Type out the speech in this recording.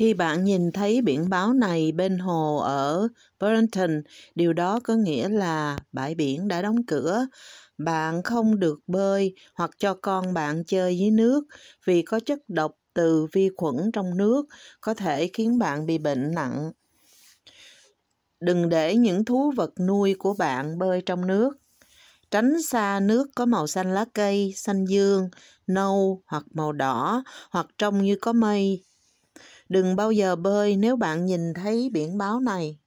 Khi bạn nhìn thấy biển báo này bên hồ ở Burlington, điều đó có nghĩa là bãi biển đã đóng cửa. Bạn không được bơi hoặc cho con bạn chơi dưới nước vì có chất độc từ vi khuẩn trong nước có thể khiến bạn bị bệnh nặng. Đừng để những thú vật nuôi của bạn bơi trong nước. Tránh xa nước có màu xanh lá cây, xanh dương, nâu hoặc màu đỏ hoặc trông như có mây Đừng bao giờ bơi nếu bạn nhìn thấy biển báo này.